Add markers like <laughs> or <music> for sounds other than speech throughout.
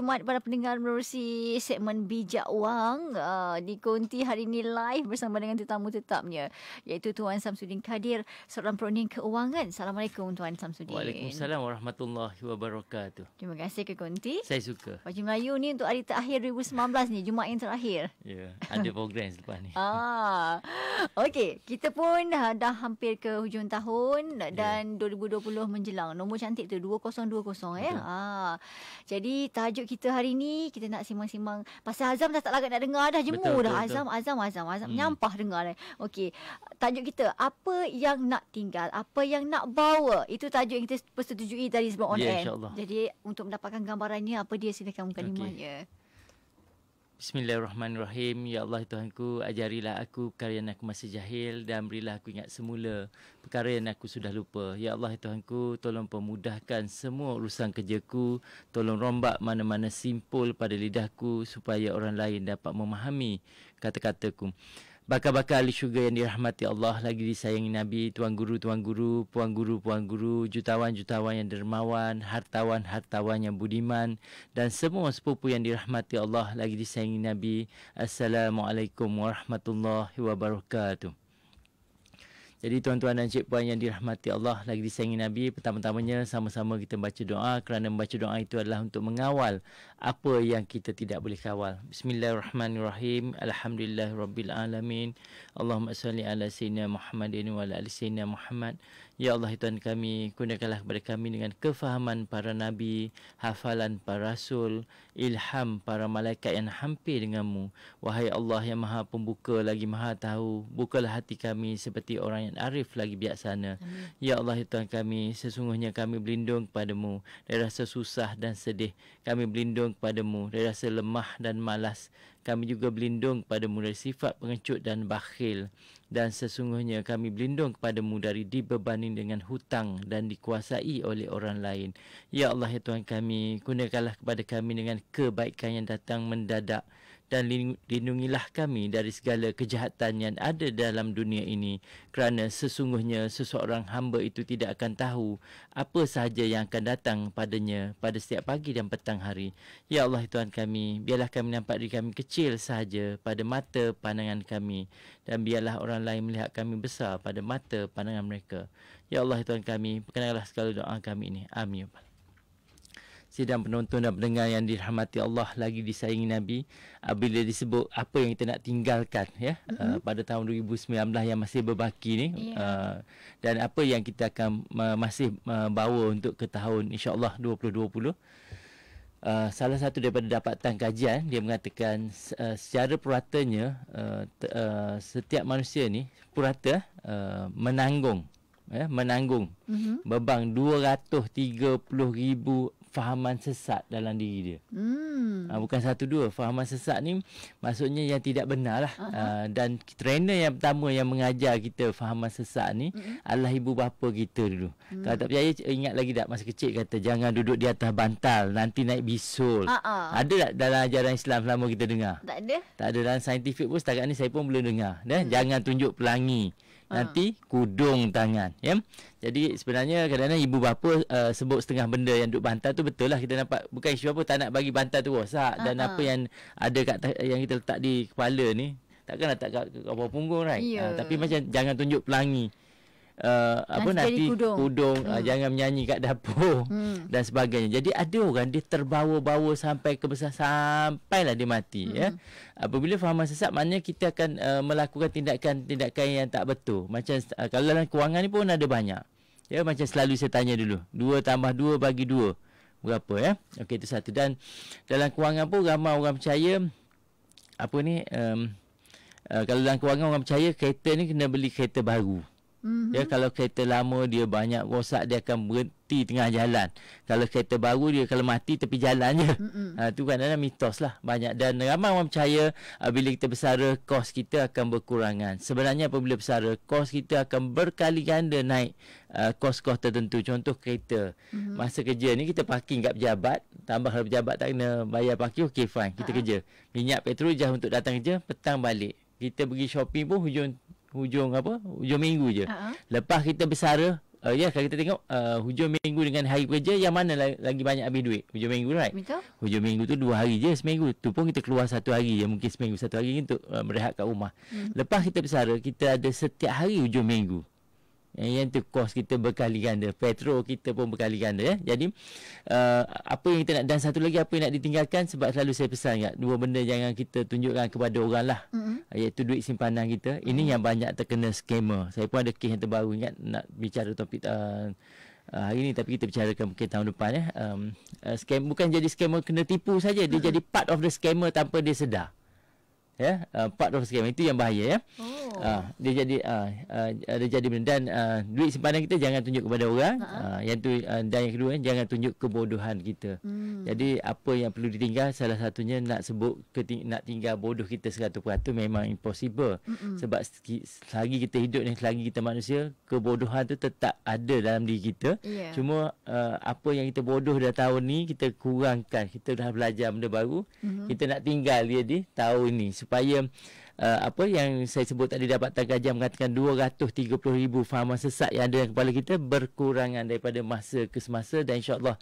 Jumaat para pendengar menerusi segmen Bijak Wang uh, di Konti hari ini live bersama dengan tetamu tetapnya iaitu Tuan Samsudin Kadir seorang perunding keuangan. Assalamualaikum Tuan Samsudin. Waalaikumsalam warahmatullahi wabarakatuh. Terima kasih ke Konti. Saya suka. Baju Melayu ni untuk hari terakhir 2019 ni Jumaat yang terakhir. Ya, yeah, ada program lepas ni. <laughs> Ah. Okey, kita pun ha, dah hampir ke hujung tahun ya. dan yeah. 2020 menjelang. Nombor cantik tu 2020 ya. Eh? Ah. Jadi tajuk kita hari ni kita nak simang-simang pasal Azam dah tak lagi nak dengar dah jemu dah betul, Azam, betul. Azam Azam Azam Azam hmm. nyampah dengar eh. Okey. Tajuk kita apa yang nak tinggal, apa yang nak bawa. Itu tajuk yang kita persetujui dari sebelum on yeah, ya, Jadi untuk mendapatkan gambarannya apa dia silakan mengkalimannya. Okay. Bismillahirrahmanirrahim. Ya Allah Tuhanku, ajarilah aku perkara yang aku masih jahil dan berilah aku ingat semula perkara yang aku sudah lupa. Ya Allah Tuhanku, tolong pemudahkan semua urusan kerjaku. Tolong rombak mana-mana simpul pada lidahku supaya orang lain dapat memahami kata-kataku bakal-bakal ahli syurga yang dirahmati Allah lagi disayangi Nabi, tuan guru, tuan guru, puan guru, puan guru, jutawan-jutawan yang dermawan, hartawan-hartawan yang budiman dan semua sepupu yang dirahmati Allah lagi disayangi Nabi. Assalamualaikum warahmatullahi wabarakatuh. Jadi tuan-tuan dan cik-puan yang dirahmati Allah lagi disayangi Nabi, pertama-tamanya sama-sama kita baca doa kerana membaca doa itu adalah untuk mengawal apa yang kita tidak boleh kawal. Bismillahirrahmanirrahim. Alhamdulillah rabbil alamin. Allahumma salli ala sayyidina Muhammadin wa ala ali sayyidina Muhammad. Ya Allah Tuhan kami, kurniakanlah kepada kami dengan kefahaman para nabi, hafalan para rasul, ilham para malaikat yang hampir denganmu. Wahai Allah yang maha pembuka lagi maha tahu, bukalah hati kami seperti orang yang arif lagi biasana. Amin. Ya Allah Tuhan kami, sesungguhnya kami berlindung kepadamu dari rasa susah dan sedih. Kami berlindung kepadamu dari rasa lemah dan malas. Kami juga berlindung kepadamu dari sifat pengecut dan bakhil dan sesungguhnya kami berlindung kepadamu dari dibebani dengan hutang dan dikuasai oleh orang lain. Ya Allah ya Tuhan kami, gunakanlah kepada kami dengan kebaikan yang datang mendadak dan lindungilah kami dari segala kejahatan yang ada dalam dunia ini kerana sesungguhnya seseorang hamba itu tidak akan tahu apa sahaja yang akan datang padanya pada setiap pagi dan petang hari. Ya Allah Tuhan kami, biarlah kami nampak diri kami kecil sahaja pada mata pandangan kami dan biarlah orang lain melihat kami besar pada mata pandangan mereka. Ya Allah Tuhan kami, perkenalah segala doa kami ini. Amin. Ya sidang penonton dan pendengar yang dirahmati Allah lagi disayangi Nabi apabila ah, disebut apa yang kita nak tinggalkan ya ah, mm-hmm. uh, pada tahun 2019 yang masih berbaki ni yeah. uh, dan apa yang kita akan uh, masih uh, bawa untuk ke tahun insya-Allah 2020 Uh, ah, salah satu daripada dapatan kajian dia mengatakan uh, secara puratanya uh, uh, setiap manusia ni purata uh, menanggung ya menanggung mm-hmm. beban 230,000 fahaman sesat dalam diri dia. Hmm. Uh, bukan satu dua, fahaman sesat ni maksudnya yang tidak benar lah. uh dan trainer yang pertama yang mengajar kita fahaman sesat ni uh adalah ibu bapa kita dulu. Hmm. Kalau tak percaya ingat lagi tak masa kecil kata jangan duduk di atas bantal nanti naik bisul. Uh-huh. Ada tak dalam ajaran Islam selama kita dengar? Tak ada. Tak ada dalam saintifik pun setakat ni saya pun belum dengar. hmm. jangan tunjuk pelangi. Ah. nanti kudung tangan ya jadi sebenarnya kadang-kadang ibu bapa uh, sebut setengah benda yang duk bantal tu betul lah kita nampak bukan isu apa tak nak bagi bantal tu rosak dan uh apa ah. yang ada kat yang kita letak di kepala ni takkan letak kat, kat punggung right yeah. Ya. uh, tapi macam jangan tunjuk pelangi uh, apa nanti, nanti kudung, kudung uh, hmm. uh, jangan menyanyi kat dapur hmm. <laughs> dan sebagainya. Jadi ada orang dia terbawa-bawa sampai ke besar sampai lah dia mati hmm. ya. Apabila faham sesat maknanya kita akan uh, melakukan tindakan-tindakan yang tak betul. Macam uh, kalau dalam kewangan ni pun ada banyak. Ya macam selalu saya tanya dulu. 2 tambah 2 bagi 2. Berapa ya? Okey itu satu dan dalam kewangan pun ramai orang percaya apa ni um, Uh, kalau dalam kewangan orang percaya kereta ni kena beli kereta baru. Mm-hmm. Ya kalau kereta lama dia banyak rosak dia akan berhenti tengah jalan. Kalau kereta baru dia kalau mati tepi jalan je. Mm-hmm. Ha tu kan ada mitos lah banyak dan ramai orang percaya uh, bila kita bersara kos kita akan berkurangan. Sebenarnya apabila bersara kos kita akan berkali ganda naik uh, kos-kos tertentu contoh kereta. Mm-hmm. Masa kerja ni kita parking kat pejabat, tambah kalau pejabat tak kena bayar parking okey fine kita uh kerja. Minyak petrol jah untuk datang kerja, petang balik. Kita pergi shopping pun hujung hujung apa hujung minggu je uh-huh. lepas kita bersara uh, ya kalau kita tengok uh, hujung minggu dengan hari kerja yang mana lagi banyak habis duit hujung minggu right Betul. hujung minggu tu dua hari je seminggu tu pun kita keluar satu hari je mungkin seminggu satu hari untuk uh, merehat kat rumah hmm. lepas kita bersara kita ada setiap hari hujung minggu yang, yang tu kos kita berkali ganda. Petro kita pun berkali ganda. Eh? Jadi, uh, apa yang kita nak... Dan satu lagi, apa yang nak ditinggalkan? Sebab selalu saya pesan, ya, dua benda jangan kita tunjukkan kepada orang lah. Mm-hmm. Iaitu duit simpanan kita. Ini mm-hmm. yang banyak terkena skema. Saya pun ada kes yang terbaru ingat nak bicara topik... Uh, Uh, hari ni tapi kita bicarakan mungkin tahun depan ya. Um, uh, scam bukan jadi scammer kena tipu saja dia uh jadi part of the scammer tanpa dia sedar ya uh, part of scam itu yang bahaya ya oh. uh, dia jadi uh, uh, dia jadi benda dan uh, duit simpanan kita jangan tunjuk kepada orang uh-huh. uh, yang tu uh, dan yang kedua eh, jangan tunjuk kebodohan kita hmm. jadi apa yang perlu ditinggal salah satunya nak sebut keting- nak tinggal bodoh kita 100% memang impossible Mm-mm. sebab selagi kita hidup ni selagi kita manusia kebodohan tu tetap ada dalam diri kita yeah. cuma uh, apa yang kita bodoh dah tahun ni kita kurangkan kita dah belajar benda baru mm-hmm. kita nak tinggal dia di tahun ni supaya uh, apa yang saya sebut tadi dapat tajam mengatakan 230,000 farmer sesat yang ada dalam kepala kita berkurangan daripada masa ke semasa dan insyaallah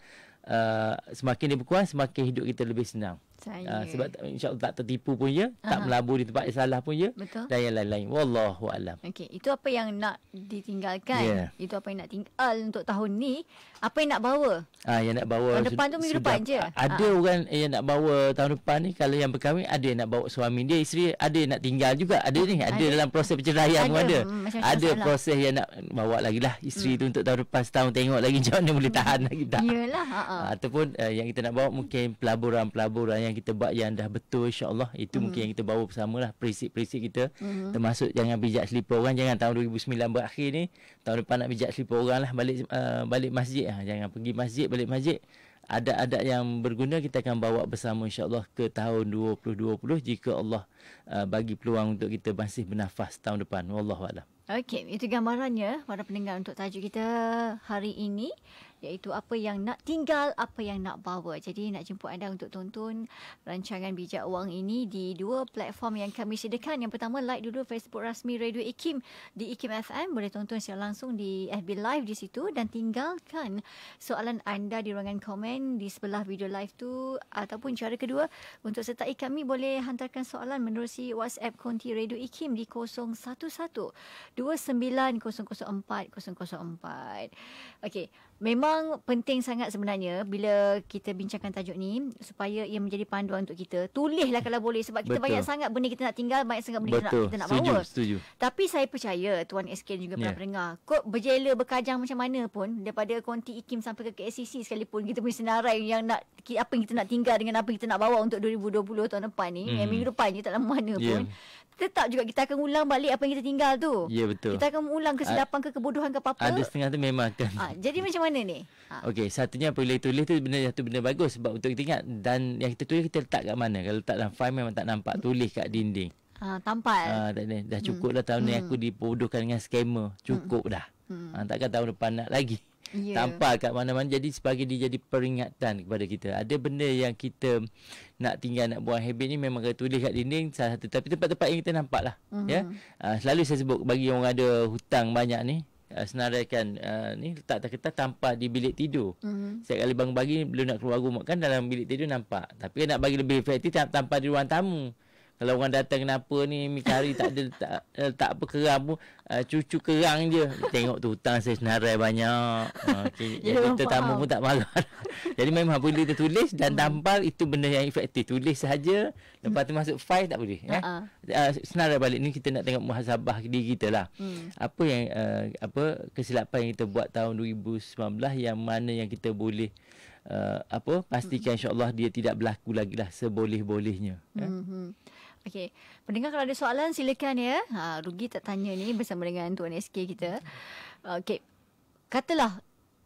uh, semakin dia berkurang semakin hidup kita lebih senang. Saya. Uh, sebab insya Allah tak tertipu pun ya. Aha. Tak melabur di tempat yang salah pun ya. Betul. Dan yang lain-lain. Wallahu'alam. Okey. Itu apa yang nak ditinggalkan. Yeah. Itu apa yang nak tinggal untuk tahun ni. Apa yang nak bawa. Ah, uh, yang nak bawa. Tahun depan tu minggu sudah, depan je. Ada ha. orang yang nak bawa tahun depan ni. Kalau yang berkahwin ada yang nak bawa suami dia. Isteri ada yang nak tinggal juga. Ada ni. Ada, ada. dalam proses perceraian ada. pun ada. Hmm, ada proses yang nak bawa lagi lah. Isteri hmm. tu untuk tahun depan setahun tengok lagi. <laughs> Macam mana boleh tahan lagi tak. Yelah. Uh-uh. Uh, ataupun uh, yang kita nak bawa mungkin pelaburan-pelaburan yang yang kita buat yang dah betul insyaAllah Itu mm. mungkin yang kita bawa bersama lah Prinsip-prinsip kita mm. Termasuk jangan bijak selipa orang Jangan tahun 2009 berakhir ni Tahun depan nak bijak selipa orang lah Balik, uh, balik masjid lah Jangan pergi masjid, balik masjid Adat-adat yang berguna kita akan bawa bersama insyaAllah ke tahun 2020 jika Allah uh, bagi peluang untuk kita masih bernafas tahun depan. Wallahualam. Okey, itu gambarannya para pendengar untuk tajuk kita hari ini iaitu apa yang nak tinggal, apa yang nak bawa. Jadi nak jemput anda untuk tonton rancangan bijak wang ini di dua platform yang kami sediakan. Yang pertama like dulu Facebook rasmi Radio Ikim di Ikim FM. Boleh tonton secara langsung di FB Live di situ dan tinggalkan soalan anda di ruangan komen di sebelah video live tu ataupun cara kedua untuk sertai kami boleh hantarkan soalan menerusi WhatsApp konti Radio Ikim di 011 29004 004. Okey. Memang penting sangat sebenarnya bila kita bincangkan tajuk ni supaya ia menjadi panduan untuk kita. Tulislah kalau boleh sebab kita Betul. banyak sangat benda kita nak tinggal, banyak sangat benda kita nak, kita nak bawa. Setuju. Tapi saya percaya Tuan SK juga yeah. pernah ya. Kok berjela berkajang macam mana pun daripada konti IKIM sampai ke KSCC sekalipun kita punya senarai yang nak apa yang kita nak tinggal dengan apa yang kita nak bawa untuk 2020 tahun depan ni. Mm. Yang hmm. minggu depan ni tak lama mana ya. pun tetap juga kita akan ulang balik apa yang kita tinggal tu. Ya yeah, betul. Kita akan ulang kesilapan A- ke kebodohan ke apa-apa. Ada setengah tu memang akan. Ha, jadi macam mana ni? Ha. Okey, satunya apa boleh tulis tu benda satu benda bagus sebab untuk kita ingat dan yang kita tulis kita letak kat mana? Kalau letak dalam file memang tak nampak tulis kat dinding. Ha, tampak. Ha, tak Dah hmm. cukup hmm. dah tahun hmm. ni aku dipodohkan dengan scammer. Cukup hmm. dah. Hmm. Ha, takkan tahun depan nak lagi yeah. tampar kat mana-mana jadi sebagai dia jadi peringatan kepada kita ada benda yang kita nak tinggal nak buang habit ni memang kena tulis kat dinding salah satu tapi tempat-tempat yang kita nampak lah uh-huh. ya yeah? uh, selalu saya sebut bagi orang ada hutang banyak ni Uh, senaraikan uh, ni letak tak kertas tanpa di bilik tidur. Mm-hmm. Setiap kali bangun bagi belum nak keluar rumah kan dalam bilik tidur nampak. Tapi nak bagi lebih efektif tanpa di ruang tamu. Kalau orang datang kenapa ni mi kari tak ada tak eh, tak apa kerang pun uh, cucu kerang je. Tengok tu hutang saya senarai banyak. Ah, okey. <laughs> Jadi kita pun tak malu. <laughs> Jadi memang boleh tulis dan hmm. tampal itu benda yang efektif. Tulis saja lepas tu masuk file tak boleh eh. Uh-uh. Uh, senarai balik ni kita nak tengok muhasabah diri kita lah. Hmm. Apa yang uh, apa kesilapan yang kita buat tahun 2019 yang mana yang kita boleh uh, apa pastikan hmm. insya-Allah dia tidak berlaku lagi lah seboleh-bolehnya. Hmm. Eh? Okey. Pendengar kalau ada soalan silakan ya. Ha rugi tak tanya ni bersama dengan Tuan SK kita. Hmm. Okey. Katalah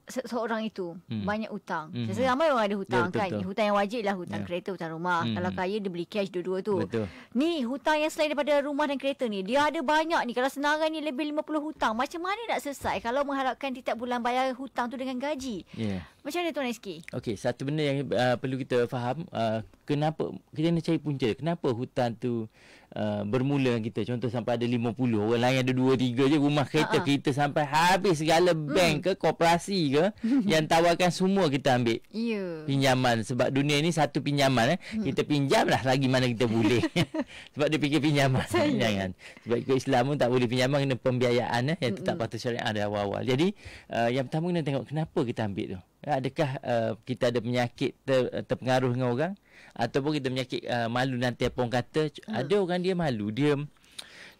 seorang itu hmm. banyak hutang. Hmm. Saya ramai orang ada hutang ya, kan. Betul-betul. Hutang yang wajib lah hutang ya. kereta, hutang rumah. Hmm. Kalau kaya dia beli cash dua-dua tu. Betul. Ni hutang yang selain daripada rumah dan kereta ni, dia ada banyak ni. Kalau senarai ni lebih 50 hutang, macam mana nak selesai kalau mengharapkan tiap bulan bayar hutang tu dengan gaji? Yeah. Macam mana Tuan SK? Okey, satu benda yang uh, perlu kita faham, uh, kenapa kita nak cari punca, kenapa hutan tu uh, bermula dengan kita. Contoh sampai ada 50, orang lain ada 2-3 je rumah kereta, uh-uh. Ha, ha. kita sampai habis segala bank hmm. ke, koperasi ke <laughs> yang tawarkan semua kita ambil yeah. pinjaman. Sebab dunia ni satu pinjaman, eh. hmm. kita pinjam lah lagi mana kita boleh. <laughs> Sebab dia fikir pinjaman. Jangan. Sebab ikut Islam pun tak boleh pinjaman, kena pembiayaan eh, yang tetap patut syariah dari awal-awal. Jadi uh, yang pertama kena tengok kenapa kita ambil tu adakah uh, kita ada penyakit ter, terpengaruh dengan orang ataupun kita penyakit uh, malu nanti apa orang kata hmm. ada orang dia malu dia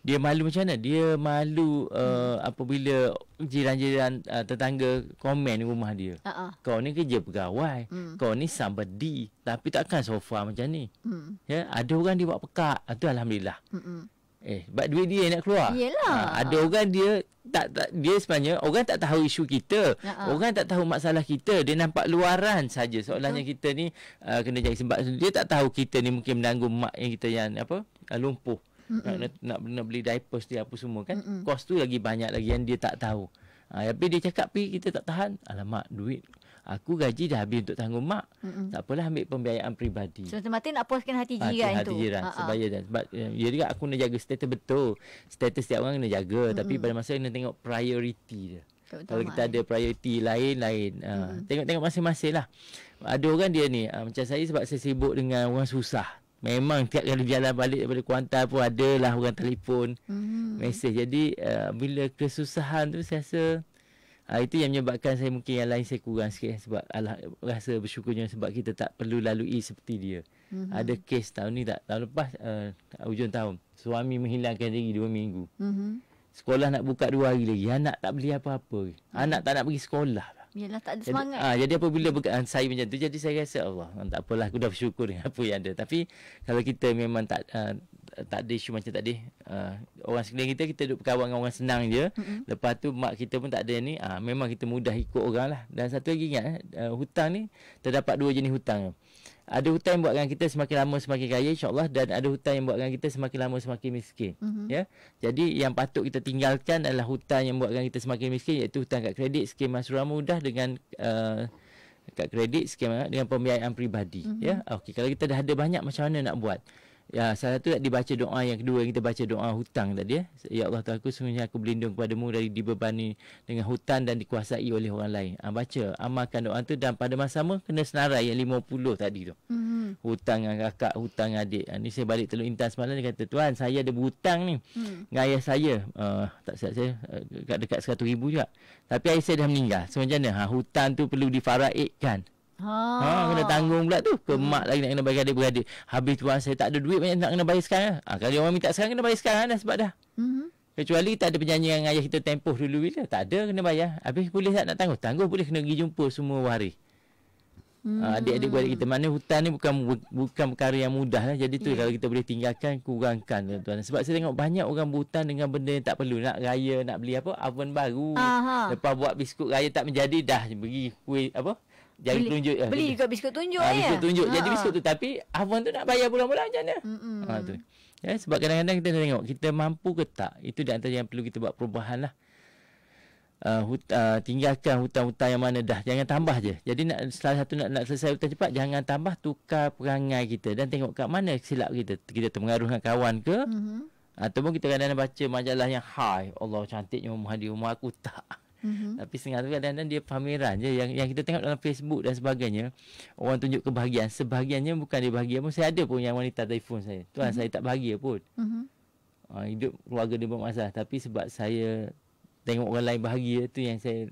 dia malu macam mana dia malu uh, hmm. apabila jiran-jiran uh, tetangga komen rumah dia uh-uh. kau ni kerja pegawai hmm. kau ni somebody tapi takkan sofa macam ni hmm. ya ada orang dia buat pekak itu alhamdulillah hmm Eh, buat duit dia nak keluar. Yelah. Ha, ada orang dia tak tak dia sebenarnya orang tak tahu isu kita. Uh-uh. Orang tak tahu masalah kita. Dia nampak luaran saja Soalannya uh. kita ni uh, kena jadi sebab dia tak tahu kita ni mungkin menanggung mak yang kita yang apa? Uh, lumpuh. Nak, nak nak nak beli diapers dia apa semua kan? Mm-mm. Kos tu lagi banyak lagi yang dia tak tahu. Ha, tapi dia cakap pi kita tak tahan. Alamak, duit aku gaji dah habis untuk tanggung mak Mm-mm. tak apalah ambil pembiayaan peribadi so semata nak puaskan hati ah, jiran hati, hati jiran tu. sebab dia sebab dia juga aku nak jaga status betul status setiap orang kena jaga Mm-mm. tapi pada masa ini tengok priority dia Betul Kalau kita ada priority lain-lain hmm. uh, Tengok-tengok masing-masing lah Ada orang dia ni uh, Macam saya sebab saya sibuk dengan orang susah Memang tiap kali jalan balik daripada Kuantan pun ada lah orang telefon hmm. Mesej Jadi uh, bila kesusahan tu saya rasa Ha, itu yang menyebabkan saya mungkin yang lain saya kurang sikit eh, sebab alah, rasa bersyukurnya sebab kita tak perlu lalui seperti dia. Mm-hmm. Ada kes tahun ni tak tahun lepas uh, hujung tahun suami menghilangkan diri dua minggu. Mm-hmm. Sekolah nak buka dua hari lagi anak tak beli apa-apa. Ya. Anak tak nak pergi sekolah. Lah. Yelah tak ada semangat ah, jadi, ha, jadi apabila beka- ah, saya macam tu Jadi saya rasa Allah Tak apalah aku dah bersyukur dengan apa yang ada Tapi kalau kita memang tak uh, tak ada isu macam tadi uh, Orang sekeliling kita Kita duduk berkawan dengan orang senang je mm-hmm. Lepas tu mak kita pun tak ada ni uh, Memang kita mudah ikut orang lah Dan satu lagi ingat uh, Hutang ni Terdapat dua jenis hutang ada hutang yang buatkan kita semakin lama semakin kaya insyaallah dan ada hutang yang buatkan kita semakin lama semakin miskin mm-hmm. ya jadi yang patut kita tinggalkan adalah hutang yang buatkan kita semakin miskin iaitu hutang kad kredit skema surau mudah dengan uh, kad kredit skema dengan pembiayaan peribadi mm-hmm. ya okey kalau kita dah ada banyak macam mana nak buat Ya, salah satu dibaca doa yang kedua yang kita baca doa hutang tadi ya. Ya Allah Tuhan aku sungguhnya aku berlindung kepadamu dari dibebani dengan hutang dan dikuasai oleh orang lain. Ha, baca, amalkan doa tu dan pada masa sama kena senarai yang 50 tadi tu. Mm-hmm. Hutang dengan kakak, hutang dengan adik. Ha, ni saya balik Teluk Intan semalam dia kata, Tuan saya ada berhutang ni. Mm. ayah saya, uh, tak sihat saya, dekat, dekat 100 juga. Tapi ayah saya dah meninggal. So macam Ha, hutang tu perlu difaraikkan. Ha. ha kena tanggung pula tu ke hmm. mak lagi nak kena bagi adik-beradik. Habis tuan ah, saya tak ada duit banyak nak kena bayar sekarang. ha, kalau orang minta sekarang kena bayar sekarang dah sebab dah. Hmm. Kecuali tak ada penyanyi dengan ayah kita tempoh dulu bila tak ada kena bayar. Habis boleh tak nak tangguh? Tangguh boleh kena pergi jumpa semua waris. Hmm. Uh, adik-adik buat kita mana hutan ni bukan bukan perkara yang mudah lah. Jadi tu yeah. kalau kita boleh tinggalkan kurangkan tuan. Sebab saya tengok banyak orang berhutan dengan benda yang tak perlu nak raya nak beli apa oven baru. Aha. Lepas buat biskut raya tak menjadi dah bagi kuih apa? Jadi beli, tunjuk ah, Beli jari. juga biskut tunjuk ha, Biskut tunjuk ha, Jadi ha. biskut tu Tapi abang tu nak bayar bulan-bulan macam mana ha, tu. Ya, Sebab kadang-kadang kita tengok Kita mampu ke tak Itu di antara yang perlu kita buat perubahan lah uh, hut, uh, Tinggalkan hutan-hutan yang mana dah Jangan tambah je Jadi nak, salah satu nak, nak selesai hutan cepat Jangan tambah tukar perangai kita Dan tengok kat mana silap kita Kita terpengaruh dengan kawan ke mm-hmm. Ataupun kita kadang-kadang baca majalah yang Hai Allah cantiknya rumah di rumah aku <laughs> Tak Mm-hmm. Tapi setengah tu kadang-kadang dia pameran je yang yang kita tengok dalam Facebook dan sebagainya. Orang tunjuk kebahagiaan, sebahagiannya bukan dia bahagia pun saya ada pun yang wanita telefon saya. Tuan mm-hmm. saya tak bahagia pun. Mm-hmm. Ha, hidup keluarga dia bermasalah tapi sebab saya tengok orang lain bahagia tu yang saya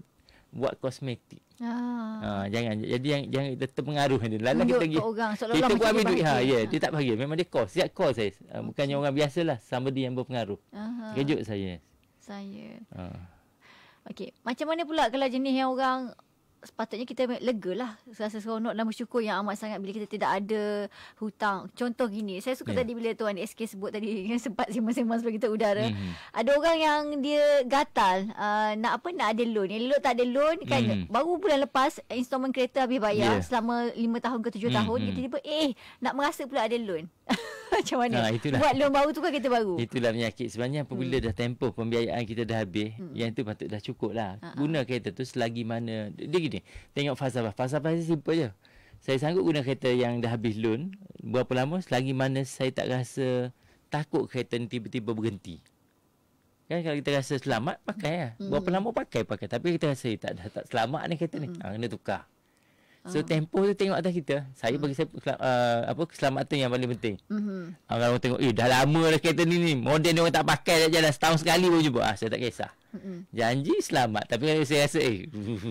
buat kosmetik. Ah. Ah, jangan jadi yang jangan kita terpengaruh dia. Lalu kita pergi. Orang kita buat duit. Ha, ya, yeah, dia tak bahagia. Memang dia kos. Siap kos saya. Eh. Ah, okay. Bukannya orang biasalah, somebody yang berpengaruh. uh Kejut saya. Saya. Ah. Okey, macam mana pula kalau jenis yang orang sepatutnya kita lega lah rasa seronok dan bersyukur yang amat sangat bila kita tidak ada hutang contoh gini saya suka yeah. tadi bila tuan SK sebut tadi <laughs> yang sempat simpan-simpan sebelum kita udara mm-hmm. ada orang yang dia gatal uh, nak apa nak ada loan elok tak ada loan kan mm-hmm. baru bulan lepas installment kereta habis bayar yeah. selama 5 tahun ke 7 mm-hmm. tahun dia mhm. tiba-tiba eh nak merasa pula ada loan <laughs> <laughs> macam mana ha, itulah. buat loan baru tu kan kereta baru itulah penyakit sebenarnya apabila hmm. dah tempoh pembiayaan kita dah habis hmm. yang tu patut dah cukup lah uh-huh. guna kereta tu selagi mana dia gini tengok falsafah falsafah ni simple je saya sanggup guna kereta yang dah habis loan berapa lama selagi mana saya tak rasa takut kereta ni tiba-tiba berhenti Kan kalau kita rasa selamat, pakai lah. Ya. Berapa hmm. lama pakai, pakai. Tapi kita rasa eh, tak, tak selamat ni kereta ni. Ha, kena tukar. So uh. tempoh tu tengok atas kita. Saya ah. bagi saya uh, apa keselamatan yang paling penting. Mhm. Uh-huh. kalau orang tengok, "Eh, dah lama dah kereta ni ni. Model ni orang tak pakai dah jalan setahun sekali baru jumpa." Ah, saya tak kisah. Mm-mm. Janji selamat Tapi kalau saya rasa Eh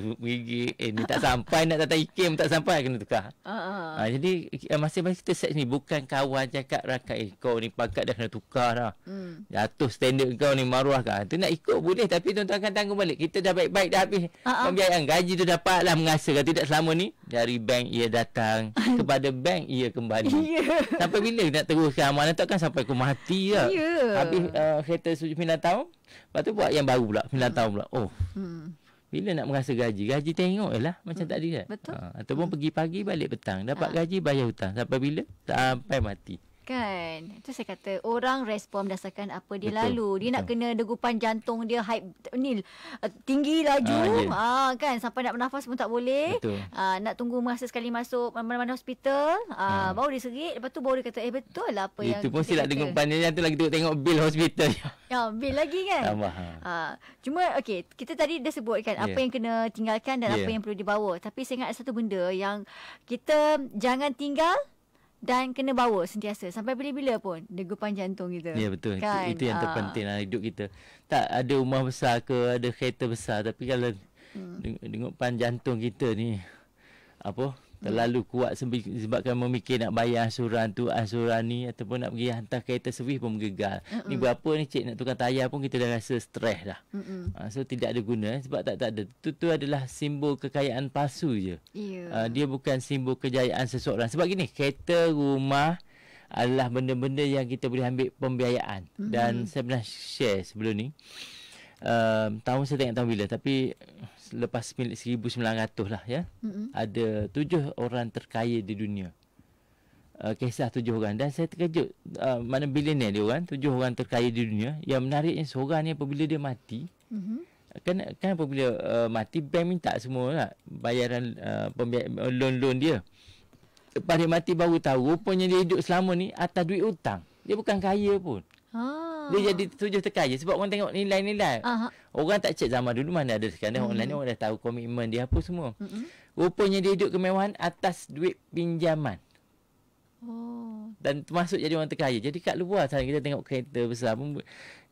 <laughs> Eh ni tak <laughs> sampai Nak datang ikim Tak sampai Kena tukar uh-uh. ha, Jadi masih eh, masing kita set ni Bukan kawan cakap Rakan eh kau ni Pakat dah kena tukar dah mm. Jatuh standard kau ni Maruah kan Tu nak ikut boleh Tapi tuan-tuan akan tanggung balik Kita dah baik-baik dah habis uh-uh. Biar gaji tu dapat lah Mengasakan Tidak selama ni Dari bank ia datang <laughs> Kepada bank ia kembali yeah. Sampai bila nak teruskan amalan tu Akan sampai aku mati lah yeah. Habis uh, kereta 9 tahun Lepas tu buat yang baru pula 9 hmm. tahun pula. Oh. Hmm. Bila nak merasa gaji? Gaji tengok lah macam hmm. tadi kan. Betul. Ha, ataupun hmm. pergi pagi balik petang. Dapat ha. gaji bayar hutang. Sampai bila? Sampai mati. Kan? Itu saya kata orang respon berdasarkan apa dia betul, lalu. Dia betul. nak kena degupan jantung dia hype ni uh, tinggi laju ah, yeah. ah kan sampai nak bernafas pun tak boleh. Ah nak tunggu masa sekali masuk mana-mana hospital, ah, ah. baru dia serik lepas tu baru dia kata eh betul lah apa Itu yang Itu pun silap degupan dia tu lagi duduk tengok bil hospital. Ya, bil lagi kan? Tambah. Ha. Ah, cuma okey, kita tadi dah sebut kan yeah. apa ya. yang kena tinggalkan dan yeah. apa ya. yang perlu dibawa. Tapi saya ingat satu benda yang kita jangan tinggal dan kena bawa sentiasa sampai bila-bila pun degupan jantung kita. Ya betul. Kan? Itu, itu yang ha. terpenting dalam hidup kita. Tak ada rumah besar ke, ada kereta besar tapi kalau hmm. degupan jantung kita ni apa terlalu kuat sebabkan memikir nak bayar asuran tu asuran ni ataupun nak pergi hantar kereta servis pun gegar. Uh-uh. Ni berapa ni cik nak tukar tayar pun kita dah rasa stres dah. Uh-uh. so tidak ada guna eh, sebab tak tak ada. Tu tu adalah simbol kekayaan palsu je. Yeah. dia bukan simbol kejayaan seseorang. Sebab gini, kereta rumah adalah benda-benda yang kita boleh ambil pembiayaan. Uh-huh. Dan saya pernah share sebelum ni. Uh, tahun saya tak ingat tahun bila tapi lepas 1900 lah ya. Mm-hmm. Ada tujuh orang terkaya di dunia. Uh, kisah tujuh orang dan saya terkejut uh, mana bilioner dia orang tujuh orang terkaya di dunia yang menariknya seorang ni apabila dia mati mm-hmm. kan kan apabila uh, mati bank minta semua lah, bayaran uh, pembiay- loan-loan dia lepas dia mati baru tahu rupanya dia hidup selama ni atas duit hutang dia bukan kaya pun ha dia jadi tujuh tekan je Sebab orang tengok nilai-nilai uh-huh. Orang tak cek zaman dulu Mana ada sekarang uh-huh. Online ni orang dah tahu Komitmen dia apa semua uh-huh. Rupanya dia hidup kemewahan Atas duit pinjaman Oh. Dan termasuk jadi orang terkaya Jadi kat luar sana kita tengok kereta besar pun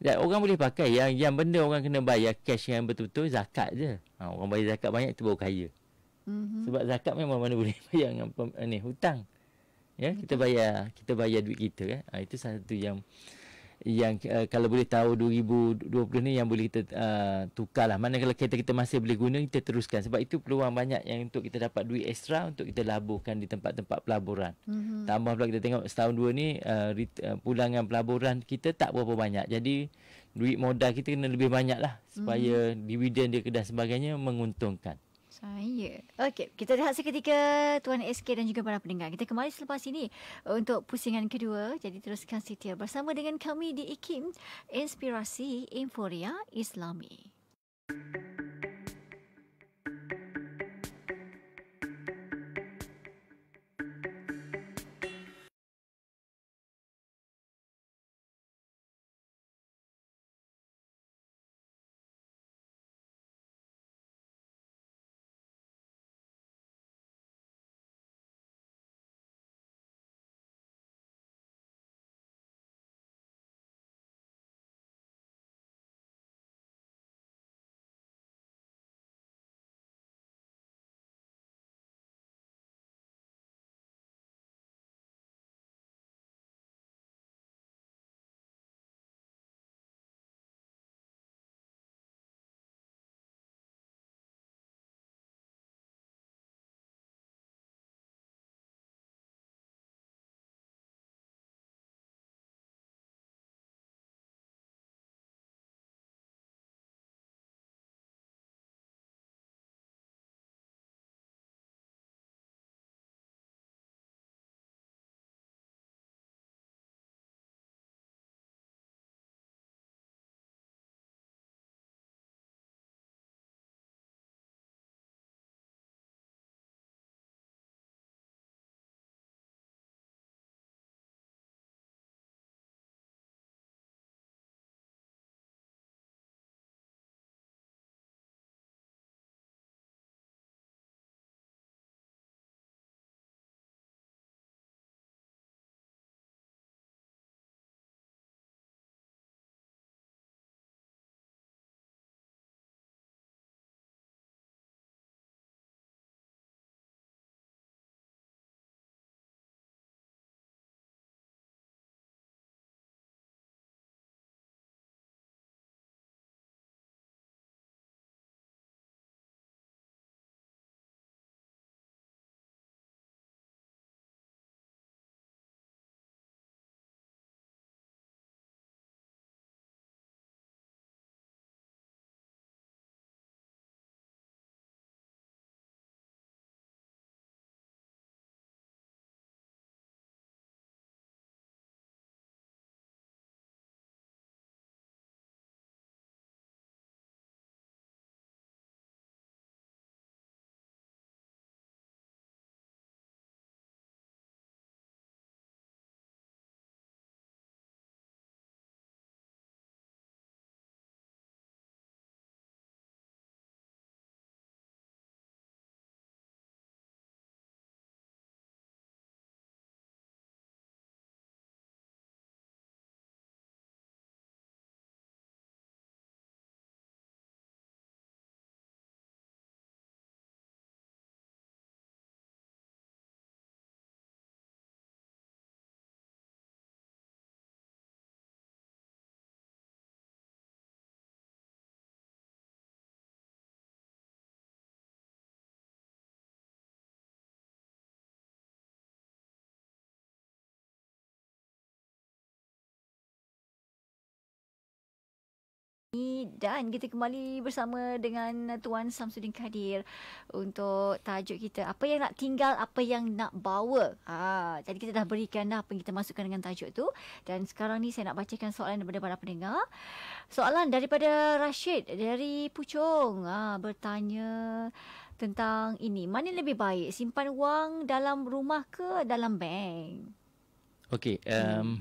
dan Orang boleh pakai yang, yang benda orang kena bayar cash yang betul-betul Zakat je ha, Orang bayar zakat banyak tu baru kaya mm-hmm. Sebab zakat memang mana boleh <laughs> bayar dengan, ni, eh, Hutang ya, Kita hmm. bayar kita bayar duit kita kan? Ha, itu satu yang uh, yang uh, kalau boleh tahu 2020 ni yang boleh kita uh, lah. Mana kalau kereta kita masih boleh guna kita teruskan sebab itu peluang banyak yang untuk kita dapat duit ekstra untuk kita laburkan di tempat-tempat pelaburan. Mm-hmm. Tambah pula kita tengok setahun dua ni uh, pulangan pelaburan kita tak berapa banyak. Jadi duit modal kita kena lebih banyaklah mhm. supaya mm-hmm. dividen dia dan sebagainya menguntungkan. Saya. Okey, kita rehat seketika Tuan SK dan juga para pendengar. Kita kembali selepas ini untuk pusingan kedua. Jadi teruskan setia bersama dengan kami di IKIM Inspirasi Inforia Islami. dan kita kembali bersama dengan Tuan Samsudin Kadir untuk tajuk kita apa yang nak tinggal apa yang nak bawa. Ha, jadi kita dah berikan dah apa yang kita masukkan dengan tajuk tu dan sekarang ni saya nak bacakan soalan daripada para pendengar. Soalan daripada Rashid dari Puchong ha, bertanya tentang ini mana lebih baik simpan wang dalam rumah ke dalam bank? Okey, um, hmm.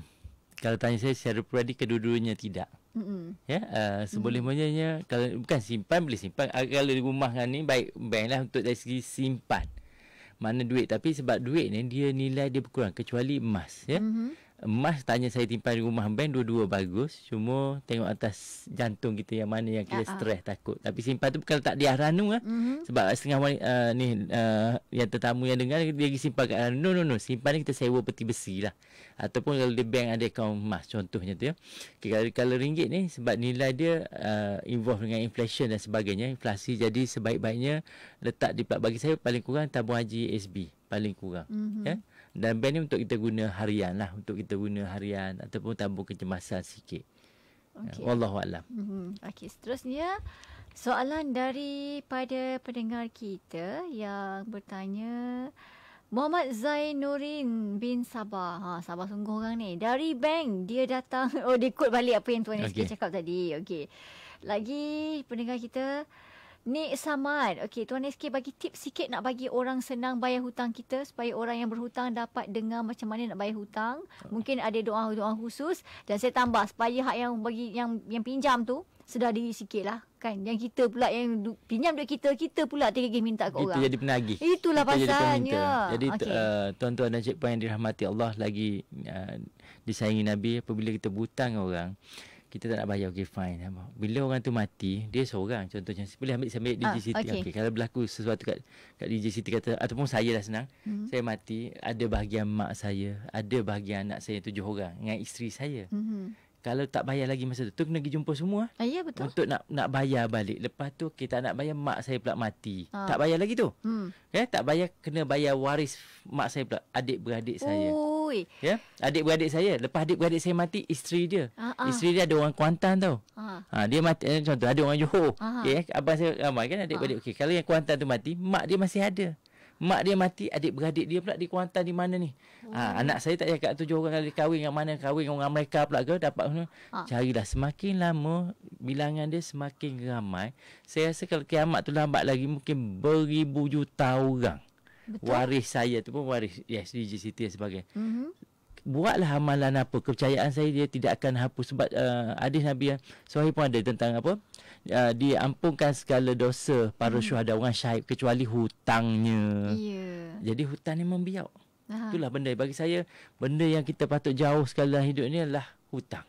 kalau tanya saya secara peribadi kedua-duanya tidak. Ya, uh, eh, seboleh mm. mm kalau bukan simpan boleh simpan. Uh, kalau di rumah kan ni baik baiklah untuk dari segi simpan. Mana duit tapi sebab duit ni dia nilai dia berkurang kecuali emas ya. Mm-hmm. Emas tanya saya timpan rumah bank dua-dua bagus cuma tengok atas jantung kita yang mana yang kita uh-huh. Ah, ah. stres takut tapi simpan tu kalau tak di Aranu uh-huh. sebab setengah uh, ni uh, yang tetamu yang dengar dia pergi simpan kat Aranu no no no simpan ni kita sewa peti besi lah ataupun kalau di bank ada akaun emas contohnya tu ya okay, kalau, kalau ringgit ni sebab nilai dia uh, involve dengan inflation dan sebagainya inflasi jadi sebaik-baiknya letak di plat bagi saya paling kurang tabung haji sb paling kurang uh-huh. ya yeah? Dan band ni untuk kita guna harian lah Untuk kita guna harian Ataupun tabung kecemasan sikit ya, okay. Wallahualam mm-hmm. Okay seterusnya Soalan daripada pendengar kita Yang bertanya Muhammad Zainurin bin Sabah ha, Sabah sungguh orang ni Dari bank dia datang <laughs> Oh dia kot balik apa yang Tuan Eski okay. cakap tadi Okay Lagi pendengar kita Nik Samad, okay, Tuan SK bagi tips sikit nak bagi orang senang bayar hutang kita supaya orang yang berhutang dapat dengar macam mana nak bayar hutang. Hmm. Mungkin ada doa-doa khusus dan saya tambah supaya hak yang bagi yang yang pinjam tu sedar diri sikit lah kan. Yang kita pula yang du- pinjam duit kita, kita pula tergigih minta ke kita orang. Kita jadi penagih. Itulah pasalnya. Jadi, jadi okay. uh, tuan-tuan dan cikpan yang dirahmati Allah lagi uh, disayangi Nabi apabila kita butang orang kita tak nak bayar okey fine bila orang tu mati dia seorang contohnya boleh ambil saya di DJ City okay. kalau berlaku sesuatu kat kat DJ City kata ataupun saya lah senang mm-hmm. saya mati ada bahagian mak saya ada bahagian anak saya tujuh orang dengan isteri saya mm-hmm. Kalau tak bayar lagi masa tu, tu kena pergi jumpa semua. Ah, ya, betul. Untuk nak nak bayar balik. Lepas tu, kita okay, nak bayar mak saya pula mati. Ah. Tak bayar lagi tu. Hmm. Okay, eh, tak bayar, kena bayar waris mak saya pula. Adik-beradik oh. saya. Ui. Ya. Adik-beradik saya, lepas adik-beradik saya mati, isteri dia. Uh-uh. Isteri dia ada orang Kuantan tau. Uh-huh. Ha. dia mati eh, contoh ada orang Johor. Uh-huh. Okey, ya, abang saya ramai kan adik-beradik. Uh-huh. Okey, kalau yang Kuantan tu mati, mak dia masih ada. Mak dia mati, adik-beradik dia pula di Kuantan di mana ni? Ha, anak saya tak cakap tujuh orang kali kahwin dengan mana, kahwin dengan orang mereka pula ke dapat ha. Carilah semakin lama bilangan dia semakin ramai. Saya rasa kalau kiamat tu lambat lagi mungkin beribu juta orang. Betul. waris saya tu pun waris yes DJ Siti dan sebagainya. Mm-hmm. Buatlah amalan apa kepercayaan saya dia tidak akan hapus sebab uh, hadis Nabi yang sahih pun ada tentang apa uh, diampunkan segala dosa para mm-hmm. syuhada orang syahid kecuali hutangnya. Yeah. Jadi hutang ni membiak. Itulah benda bagi saya benda yang kita patut jauh segala hidup ni adalah hutang.